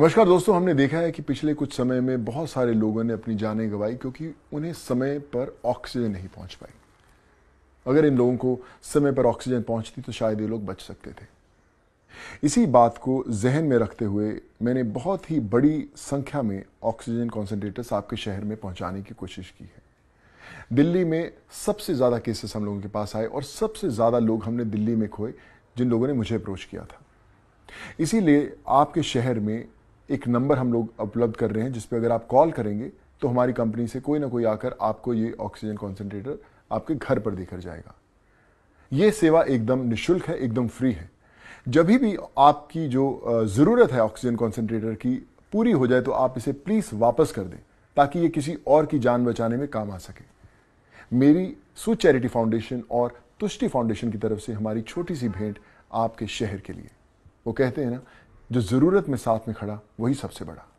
नमस्कार दोस्तों हमने देखा है कि पिछले कुछ समय में बहुत सारे लोगों ने अपनी जानें गंवाई क्योंकि उन्हें समय पर ऑक्सीजन नहीं पहुंच पाई अगर इन लोगों को समय पर ऑक्सीजन पहुंचती तो शायद ये लोग बच सकते थे इसी बात को जहन में रखते हुए मैंने बहुत ही बड़ी संख्या में ऑक्सीजन कॉन्सेंट्रेटर्स आपके शहर में पहुंचाने की कोशिश की है दिल्ली में सबसे ज़्यादा केसेस हम लोगों के पास आए और सबसे ज़्यादा लोग हमने दिल्ली में खोए जिन लोगों ने मुझे अप्रोच किया था इसीलिए आपके शहर में एक नंबर हम लोग उपलब्ध कर रहे हैं जिस पर अगर आप कॉल करेंगे तो हमारी कंपनी से कोई ना कोई आकर आपको ये ऑक्सीजन कॉन्सेंट्रेटर आपके घर पर देकर जाएगा ये सेवा एकदम निःशुल्क है एकदम फ्री है जब भी आपकी जो ज़रूरत है ऑक्सीजन कॉन्सेंट्रेटर की पूरी हो जाए तो आप इसे प्लीज़ वापस कर दें ताकि ये किसी और की जान बचाने में काम आ सके मेरी सु चैरिटी फाउंडेशन और तुष्टि फाउंडेशन की तरफ से हमारी छोटी सी भेंट आपके शहर के लिए वो कहते हैं ना जो ज़रूरत में साथ में खड़ा वही सबसे बड़ा